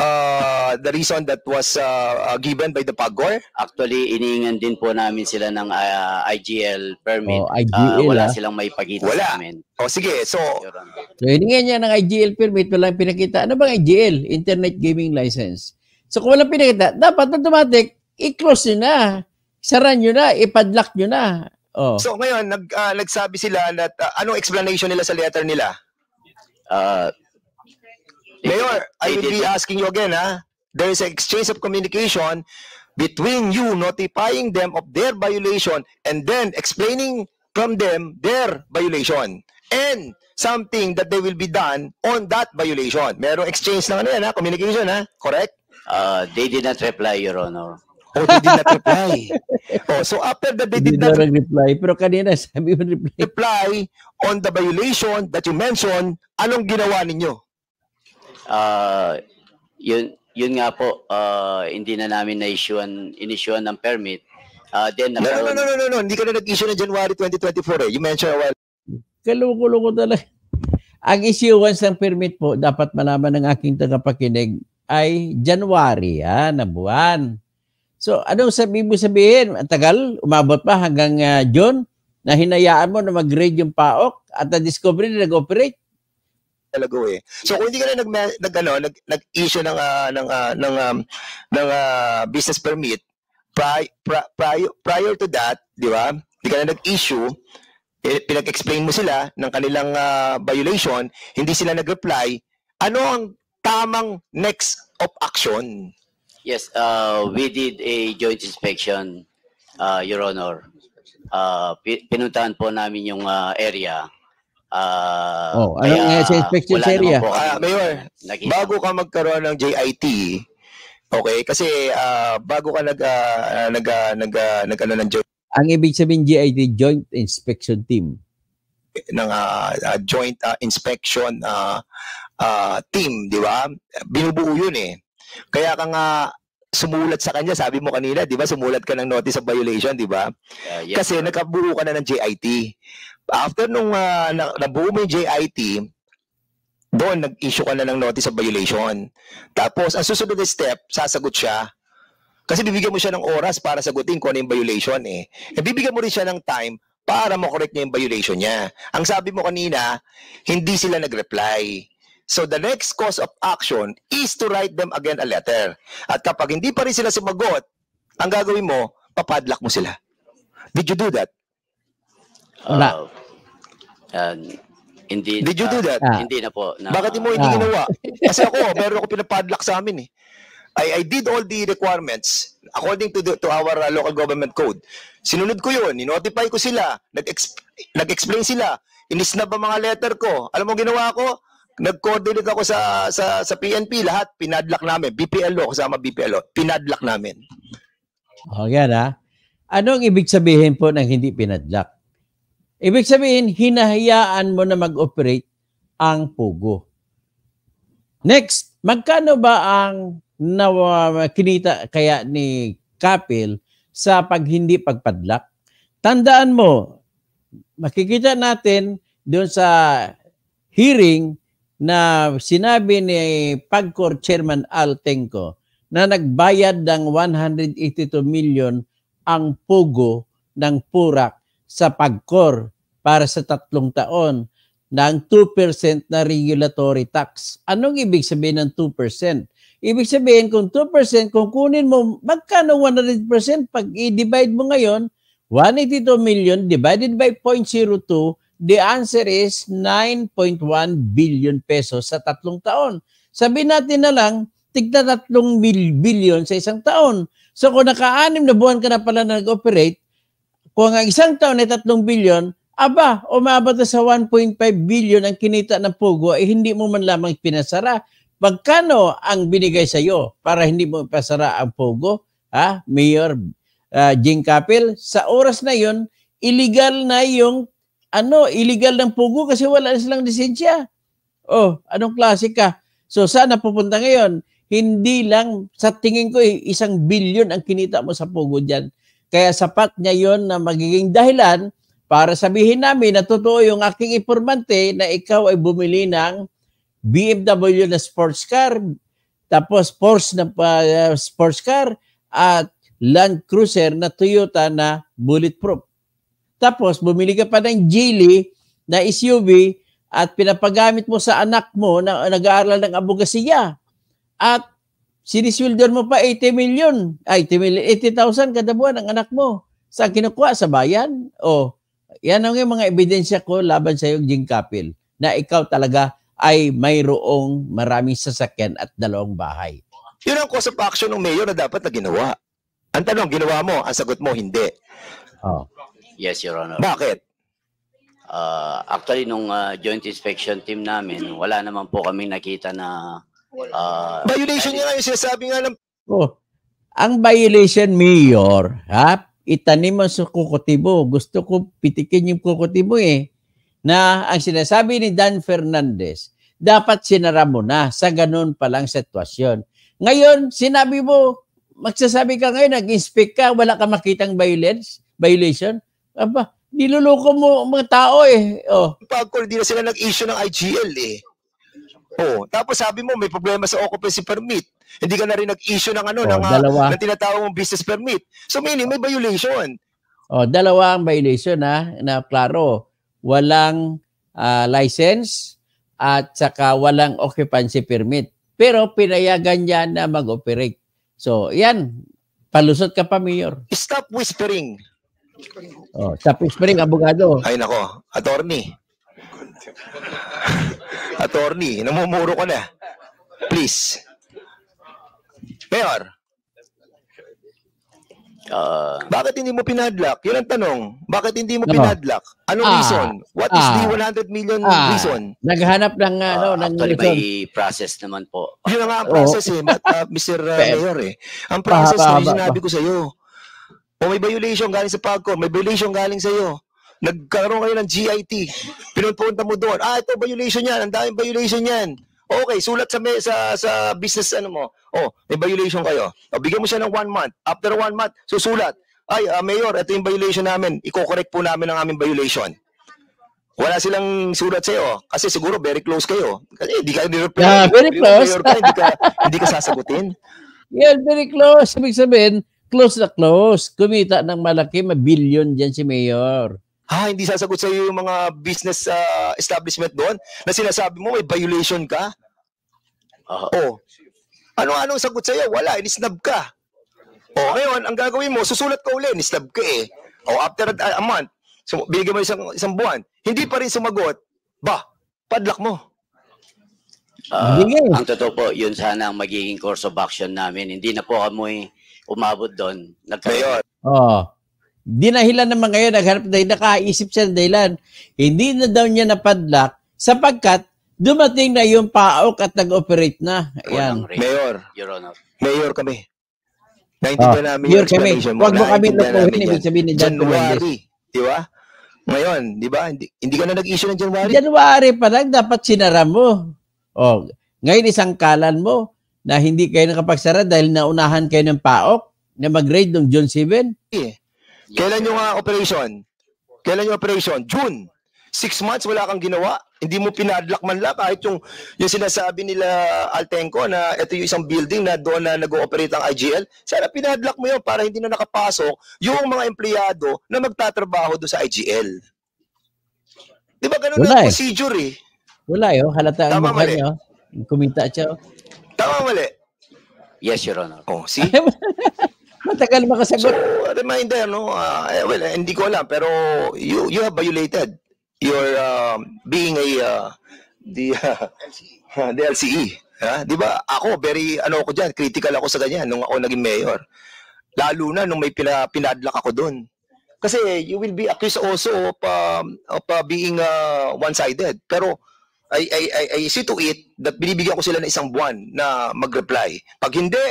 uh, the reason that was uh, uh, given by the PAGOR? Actually, iniingan din po namin sila ng uh, IGL permit. Oh, IGL, uh, ah, wala ah. silang may pakita wala. sa amin. O oh, sige, so... So, hiningan niya ng IGL permit, walang pinakita. Ano bang IGL? Internet Gaming License. So, kung wala pinakita, dapat automatic, i-close nyo na. Saran nyo na, ipadlock nyo na. Oh. So ngayon nag uh, nagsabi sila na uh, anong explanation nila sa letter nila? Uh, Mayor, I will be asking you again ha. There is an exchange of communication between you notifying them of their violation and then explaining from them their violation and something that they will be done on that violation. Merong exchange na ano yan ha, communication ha, correct? Uh, they did not reply, Your Honor. Oh, they did not reply. [LAUGHS] oh, so after that, they did, did not, reply. Pero kanina, [LAUGHS] sabi mo reply. Reply on the violation that you mentioned, anong ginawa ninyo? Uh, yun, yun nga po, uh, hindi na namin na-issuean, in-issuean ng permit. Uh, then, no, no, no, no, no, no, no, hindi ka na nag-issue na January 2024 eh. You mentioned a while. kaloko talaga. Ang issuance ng permit po, dapat malaman ng aking tagapakinig, ay January, ha, na buwan. So, anong sabi mo sabihin? Ang tagal, umabot pa hanggang uh, June na hinayaan mo na mag-grade yung PAOK at na-discover na nag-operate? Talaga eh. So, kung hindi ka na nag, nag, ano, nag, nag-issue ng, uh, ng, uh, ng, um, ng uh, business permit, prior, prior, prior to that, di ba, hindi ka na nag-issue, eh, pinag-explain mo sila ng kanilang uh, violation, hindi sila nag-reply, ano ang tamang next of action? Yes, uh, we did a joint inspection, uh, Your Honor. Uh, pinuntahan po namin yung uh, area. Uh, oh, anong kaya, sa inspection wala area? po kami ah, Mayor, nakita. bago ka magkaroon ng JIT, okay, kasi uh, bago ka nag, ah, nag, ah, nag, ah, nag, ano, ng, jo- Ang ibig sabihin JIT, Joint Inspection Team. ng ah, ah, joint ah, inspection uh, uh, team, di ba? Binubuo yun eh. Kaya ka nga sumulat sa kanya, sabi mo kanina, 'di ba? Sumulat ka ng notice of violation, 'di ba? Uh, yes. Kasi nakabuo ka na ng JIT. After nung uh, na, nabuo mo yung JIT, doon nag-issue ka na ng notice of violation. Tapos ang susunod na step, sasagot siya. Kasi bibigyan mo siya ng oras para sagutin kung ano yung violation eh. E bibigyan mo rin siya ng time para makorek niya yung violation niya. Ang sabi mo kanina, hindi sila nag-reply. So the next course of action is to write them again a letter. At kapag hindi pa rin sila sumagot, ang gagawin mo, papadlak mo sila. Did you do that? Wala. Uh, uh, hindi. Did you do that? Uh, hindi na po. Na, Bakit mo hindi ah. ginawa? [LAUGHS] Kasi ako, meron ako pinapadlock sa amin eh. I, I did all the requirements according to the, to our uh, local government code. Sinunod ko yun, inotify ko sila, nag-explain nag sila, inis na ba mga letter ko. Alam mo ginawa ko? nag-coordinate ako sa, sa, sa PNP, lahat pinadlock namin. BPLO, kasama BPLO, pinadlock namin. O, oh, yan ha. Ah. Anong ibig sabihin po ng hindi pinadlock? Ibig sabihin, hinahayaan mo na mag-operate ang pugo. Next, magkano ba ang nawa, kinita kaya ni Kapil sa paghindi hindi pagpadlak? Tandaan mo, makikita natin doon sa hearing na sinabi ni Pagcor Chairman Al Tenko na nagbayad ng 182 million ang pugo ng Purak sa Pagcor para sa tatlong taon ng 2% na regulatory tax. Anong ibig sabihin ng 2%? Ibig sabihin, kung 2%, kung kunin mo, magkano 100%? Pag i-divide mo ngayon, 182 million divided by 0.02, The answer is 9.1 billion pesos sa tatlong taon. Sabi natin na lang, tigna tatlong billion sa isang taon. So kung naka-anim na buwan ka na pala nag-operate, kung ang isang taon ay tatlong billion, aba, umabot na sa 1.5 billion ang kinita ng Pogo, eh hindi mo man lamang pinasara. Pagkano ang binigay sa iyo para hindi mo pasara ang Pugo, Ha? Mayor uh, Jing Kapil, sa oras na yon, illegal na yung ano, illegal ng pugo kasi wala silang lisensya. Oh, anong klase ka? So saan napupunta ngayon? Hindi lang, sa tingin ko, eh, isang bilyon ang kinita mo sa pugo dyan. Kaya sapat niya yon na magiging dahilan para sabihin namin na totoo yung aking informante na ikaw ay bumili ng BMW na sports car, tapos Porsche na uh, sports car, at Land Cruiser na Toyota na bulletproof. Tapos bumili ka pa ng Geely na SUV at pinapagamit mo sa anak mo na nag-aaral ng abogasiya. At siniswilder mo pa 80 million, ay 80 million, 80,000 kada buwan ang anak mo. Saan kinukuha? Sa bayan? O, yan ang mga ebidensya ko laban sa iyo, Jing Kapil, na ikaw talaga ay mayroong maraming sasakyan at dalawang bahay. Yun ang cause of action ng mayor na dapat na ginawa. Ang tanong, ginawa mo. Ang sagot mo, hindi. Oh. Yes, Your Honor. Bakit? Uh, actually, nung uh, joint inspection team namin, wala naman po kami nakita na... Uh, violation niya na yung sinasabi nga ng... Oh, ang violation, Mayor, ha? itanim mo sa kukotibo. Gusto ko pitikin yung kukotibo eh. Na ang sinasabi ni Dan Fernandez, dapat sinara mo na sa ganun palang sitwasyon. Ngayon, sinabi mo, magsasabi ka ngayon, nag-inspect ka, wala ka makitang violence, violation. Aba, niloloko mo mga tao eh. Oh. ko, hindi na sila nag-issue ng IGL eh. Oh, tapos sabi mo may problema sa occupancy permit. Hindi ka na rin nag-issue ng ano oh, ng, dalawa. ng tinatawag mong business permit. So meaning may violation. Oh, dalawa ang violation na na klaro. Walang uh, license at saka walang occupancy permit. Pero pinayagan niya na mag-operate. So, yan. Palusot ka pa, Mayor. Stop whispering. Oh, tapos pa rin abogado. Ay nako, attorney. attorney, namumuro ko na. Please. Mayor. Uh, bakit hindi mo pinadlock? Yun ang tanong. Bakit hindi mo ano? pinadlock? Anong ah, reason? What ah, is the 100 ah. million ah, reason? Naghanap ng uh, ano, uh, ng actually, reason. may process naman po. Yun ang process oh. eh, Mat, uh, Mr. Mayor eh. Ang process na sinabi ko sa iyo o may violation galing sa PAGCOM, may violation galing sa iyo. Nagkaroon kayo ng GIT. Pinupunta mo doon. Ah, ito violation yan. Ang daming violation yan. Okay, sulat sa may, sa sa business ano mo. Oh, may violation kayo. O, oh, bigyan mo siya ng one month. After one month, susulat. Ay, uh, Mayor, ito yung violation namin. Iko-correct po namin ang aming violation. Wala silang sulat sa'yo. Kasi siguro very close kayo. Kasi hindi kayo nireply. Yeah, very close. hindi ka, hindi ka sasagutin. [LAUGHS] Yeah, very close. Ibig sabihin, close na close. Kumita ng malaki, mabilyon dyan si Mayor. Ha, hindi sasagot sa iyo yung mga business uh, establishment doon na sinasabi mo may violation ka? Uh, oh. Ano-anong sagot sa iyo? Wala, inisnab ka. Oh, ngayon, ang gagawin mo, susulat ka uli, inisnab ka eh. Oh, after a, a month, so, binigyan mo isang, isang buwan, hindi pa rin sumagot, ba, padlak mo. Uh, ang totoo po, yun sana ang magiging course of action namin. Hindi na po kami umabot doon. Nagkaroon. Oo. Oh. Dinahilan naman ngayon, naghanap dahil nakaisip siya ng dahilan. Hindi na daw niya napadlak sapagkat dumating na yung PAOK at nag-operate na. Ayan. Mayor. Your Honor. Mayor kami. Naintindihan oh, namin yung explanation kami. mo. Huwag mo kami lukuhin, ibig sabihin ni John January. Di ba? Ngayon, di ba? Hindi, hindi ka na nag-issue ng January. January pa lang, dapat sinara mo. Oh, ngayon isang kalan mo na hindi kayo nakapagsara dahil naunahan kayo ng PAOK na mag-raid ng June 7? Eh, kailan yung uh, operation? Kailan yung operation? June. Six months, wala kang ginawa. Hindi mo pinadlock man lang kahit yung, yung sinasabi nila Altenco na ito yung isang building na doon na nag-ooperate ang IGL. Sana pinadlock mo yun para hindi na nakapasok yung mga empleyado na magtatrabaho doon sa IGL. Di ba ganun wala ang eh. procedure eh? Wala yun. Oh. Halata ang mukha niyo. Oh. Kumita siya. Oh. Tama mali? Yes, Your Honor. Oh, see? [LAUGHS] Matagal makasagot. So, reminder, no? Uh, eh, well, eh, hindi ko alam, pero you, you have violated your um, being a uh, the [LAUGHS] uh, the LCE. Ha? Di ba? Ako, very, ano ako dyan, critical ako sa ganyan nung ako naging mayor. Lalo na nung may pina, pinadlock ako doon. Kasi you will be accused also of, um, of uh, being uh, one-sided. Pero I, I, I, I see to it that binibigyan ko sila ng isang buwan na mag-reply. Pag hindi,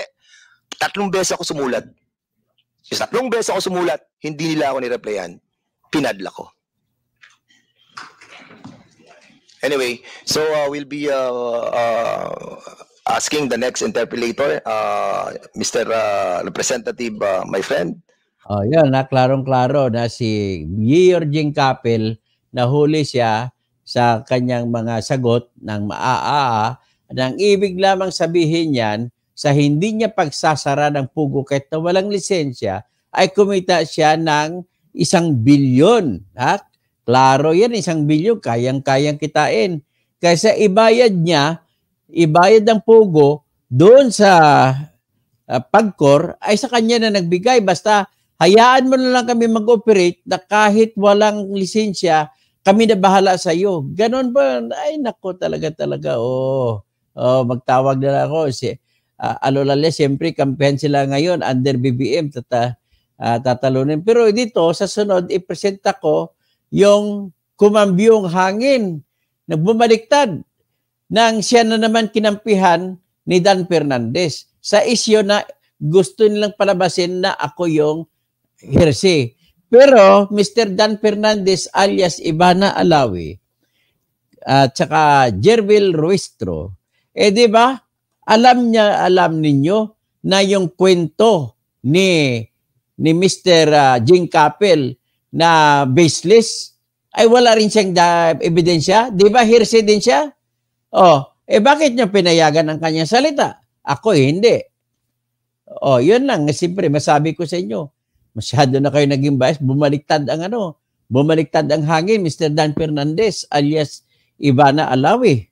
tatlong beses ako sumulat. Yung tatlong beses ako sumulat, hindi nila ako ni-replyan. Pinadla ko. Anyway, so uh, we'll be uh, uh, asking the next interpolator, uh, Mr. Uh, Representative, uh, my friend. Oh, yun, naklarong klarong-klaro na si Giorging Kapil, nahuli siya sa kanyang mga sagot ng maaaa ang ibig lamang sabihin niyan sa hindi niya pagsasara ng pugo kahit na walang lisensya ay kumita siya ng isang bilyon. Ha? Klaro yan, isang bilyon, kayang-kayang kitain. Kaysa ibayad niya, ibayad ng pugo doon sa uh, pagkor ay sa kanya na nagbigay. Basta hayaan mo na lang kami mag-operate na kahit walang lisensya, kami na bahala sa iyo. Ganon ba? Ay, nako talaga talaga. Oh, oh magtawag na lang ako. Si, uh, Alolale, siyempre, kampihan sila ngayon under BBM. Tata, uh, tatalunin. Pero dito, sa sunod, ipresenta ko yung kumambiyong hangin na bumaliktad ng siya na naman kinampihan ni Dan Fernandez sa isyo na gusto nilang palabasin na ako yung hearsay. Pero Mr. Dan Fernandez alias Ibana Alawi at saka Jervil Ruistro, eh di ba? Alam niya, alam ninyo na yung kwento ni ni Mr. Uh, Jing Capel na baseless ay wala rin siyang da- ebidensya, di ba? Hearsay din siya. Oh, eh bakit niya pinayagan ang kanyang salita? Ako eh, hindi. Oh, yun lang. Eh, siyempre, masabi ko sa inyo, Masyado na kayo naging bias. Bumaliktad ang ano, bumaliktad ang hangin, Mr. Dan Fernandez alias Ivana Alawi.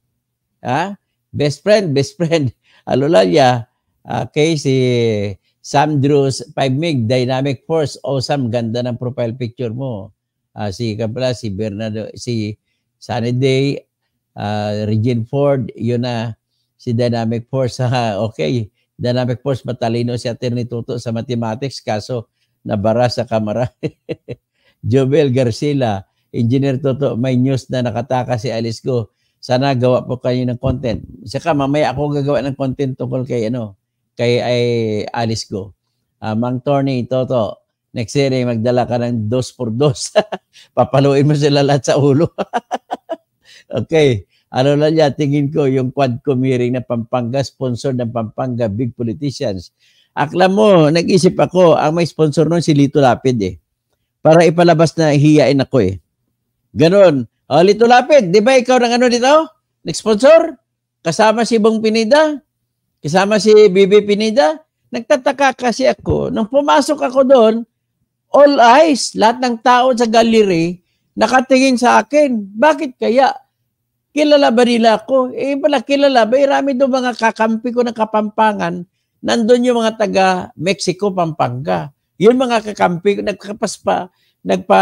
Ha? Best friend, best friend. [LAUGHS] Alolaya, uh, kay si Sam Drews 5MIG, Dynamic Force. Oh, awesome, ganda ng profile picture mo. Uh, si Kapla, si Bernardo, si Sunny Day, uh, Regine Ford, yun na si Dynamic Force. Ha? [LAUGHS] Okay, Dynamic Force, matalino si Atty. Tuto sa mathematics. Kaso, nabara sa kamara. [LAUGHS] Jovel Garcila, Engineer Toto, may news na nakataka si Alice ko. Sana gawa po kayo ng content. Saka mamaya ako gagawa ng content tungkol kay ano, kay ay Alice ko. Uh, ah, Mang Tony, Toto, next year ay eh, magdala ka ng dos por dos. [LAUGHS] Papaluin mo sila lahat sa ulo. [LAUGHS] okay. Ano lang niya, tingin ko yung quad co na Pampanga, sponsor ng Pampanga Big Politicians Akla mo, nag-isip ako, ang may sponsor nun si Lito Lapid eh. Para ipalabas na hiyain ako eh. Ganon. O, oh, Lito Lapid, di ba ikaw ng ano dito? Nag-sponsor? Kasama si Bong Pineda? Kasama si Bibi Pineda? Nagtataka kasi ako. Nung pumasok ako doon, all eyes, lahat ng tao sa gallery, nakatingin sa akin. Bakit kaya? Kilala ba nila ako? Eh pala kilala ba? Irami doon mga kakampi ko ng kapampangan nandun yung mga taga Mexico, Pampanga. Yung mga kakampi ko, nagkapas pa, nagpa,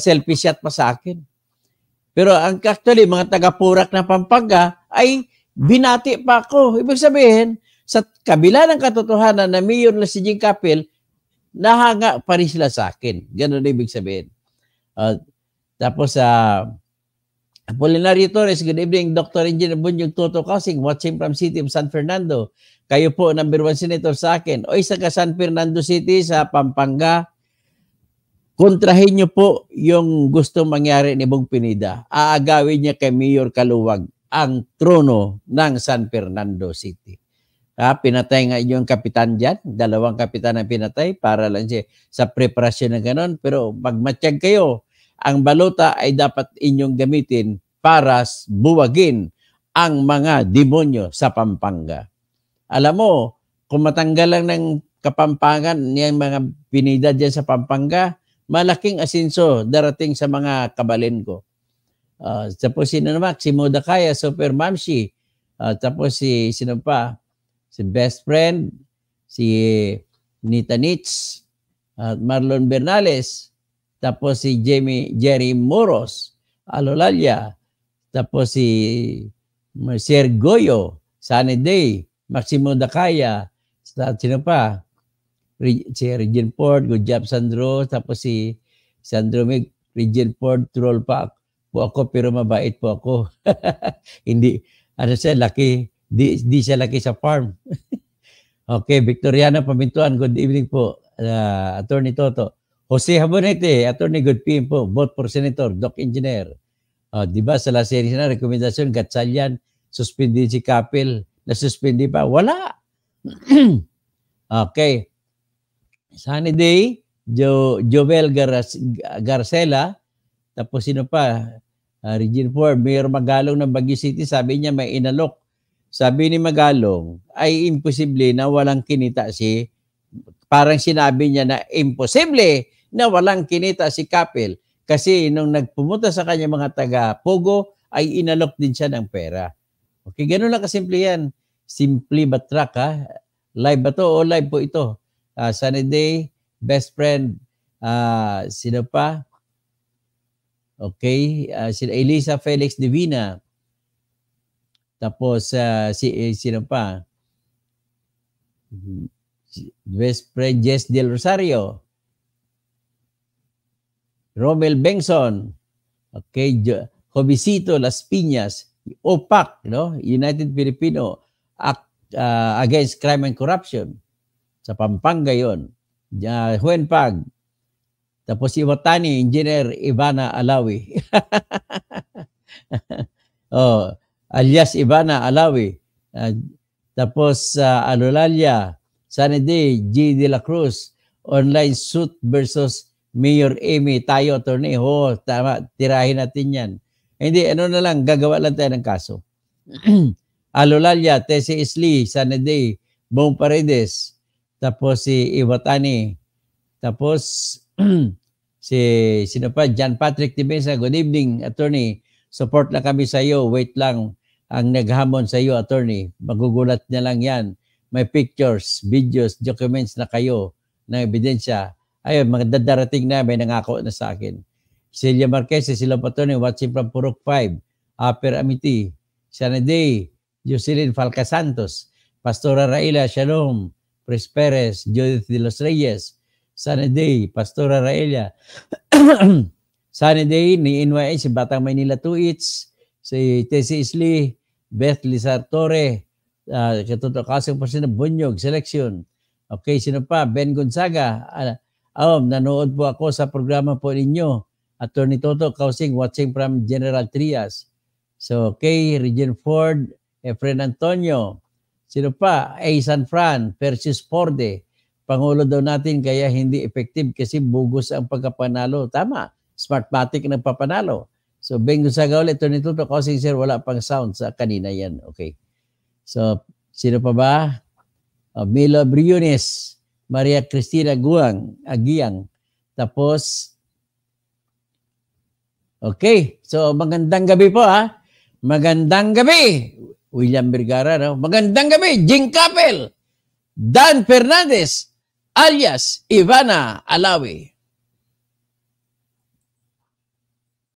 selfie shot pa sa akin. Pero ang actually, mga taga-purak na Pampanga ay binati pa ako. Ibig sabihin, sa kabila ng katotohanan na mayor na si Jing Capel, nahanga pa rin sila sa akin. Ganun na ibig sabihin. Uh, tapos, uh, Apolinario Torres, good evening. Dr. Engineer Bunyog Toto Kasing, watching from City of San Fernando. Kayo po, number one senator sa akin. O isa ka San Fernando City sa Pampanga, kontrahin niyo po yung gusto mangyari ni Bong Pinida. Aagawin niya kay Mayor Kaluwag ang trono ng San Fernando City. Ah, pinatay nga yung kapitan dyan. Dalawang kapitan ang pinatay para lang siya sa preparasyon ng ganon. Pero magmatsyag kayo, ang balota ay dapat inyong gamitin para buwagin ang mga demonyo sa Pampanga. Alam mo, kung matanggal lang ng Kapampangan niyang mga pinida dyan sa Pampanga, malaking asinso darating sa mga kabalin ko. Uh, tapos si Nanamak, si Modakaya, Super Mamshi, uh, tapos si sino pa, si Best Friend, si Nita Nitz, at uh, Marlon Bernales, tapos si Jamie, Jerry Moros, Alolalia. Tapos si Sir Goyo, Sunny Day, Maximo Dakaya, at sino pa? Si Regine Ford, Good Job Sandro, tapos si Sandro Mig, Regine Ford, troll pa po ako pero mabait po ako. [LAUGHS] Hindi, ano siya, laki. Di, di siya laki sa farm. [LAUGHS] okay, Victoriano Pamintuan, good evening po. Uh, Attorney Toto. Jose Habonete, Attorney Good PM po, both for Senator, Doc Engineer. Uh, di ba sa last series na rekomendasyon, Gatsalyan, suspendi si Kapil, nasuspindi pa? Wala. [CLEARS THROAT] okay. Sunny Day, jo, Jovel Gar Garcela, tapos sino pa? Uh, Regine Ford, Mayor Magalong ng Baguio City, sabi niya may inalok. Sabi ni Magalong, ay imposible na walang kinita si, parang sinabi niya na imposible na walang kinita si Kapil kasi nung nagpumunta sa kanya mga taga Pogo ay inalok din siya ng pera. Okay, ganun lang kasimple yan. Simple batrak ha. Live ba to? O live po ito. Uh, Sunny Day, best friend, uh, sino pa? Okay, uh, ah, si Elisa Felix Divina. Tapos uh, si eh, sino pa? Mm-hmm. Best friend Jess Del Rosario. Romel Bengson, okay, Jovicito Las Piñas, OPAC, you know, United Filipino Act uh, Against Crime and Corruption sa Pampanga yon. Uh, ah, Juan Pag. Tapos si Iwatani, Engineer Ivana Alawi. [LAUGHS] oh, alias Ivana Alawi. Uh, tapos uh, Alolalia, Sandy G. De La Cruz, Online Suit versus Mayor Amy, tayo, Attorney Ho, tama, tirahin natin yan. hindi, ano na lang, gagawa lang tayo ng kaso. [CLEARS THROAT] Alolalia, Tese Isli, Sanaday, Bong Paredes, tapos si Iwatani, tapos [CLEARS THROAT] si sino pa, John Patrick Timesa, good evening, attorney. Support lang kami sa iyo, wait lang ang naghamon sa iyo, attorney. Magugulat niya lang yan. May pictures, videos, documents na kayo na ebidensya Ayun, magdadarating na, may nangako na sa akin. Celia Marquez, Cecilia Patone, watching from Purok 5, Upper Amity, Sanaday, Jocelyn Falca Santos, Pastora Raila Shalom, Pres Perez, Judith de los Reyes, Sanaday, Pastora Raila, Sanaday, [CLEARS THROAT] ni NYA, si Batang Maynila Tuits, si Tessie Isley, Beth Lizar Torre, uh, ah, Katuto Pasina Bunyog, Selection, okay, sino pa, Ben Gonzaga, uh, Oh, nanood po ako sa programa po ninyo. Attorney Toto Kausing watching from General Trias. So, kay Regine Ford, Efren Antonio. Sino pa? A. San Fran, Persis Forde. Pangulo daw natin kaya hindi effective kasi bugos ang pagkapanalo. Tama. Smartmatic ang nagpapanalo. So, Beng Gonzaga ulit. Attorney Toto Kausing, sir, wala pang sound sa kanina yan. Okay. So, sino pa ba? Uh, Milo Briones. Maria Cristina Guang, Agiang. Tapos, okay. So, magandang gabi po ha. Magandang gabi, William Vergara. No? Magandang gabi, Jing Capel, Dan Fernandez, alias Ivana Alawi.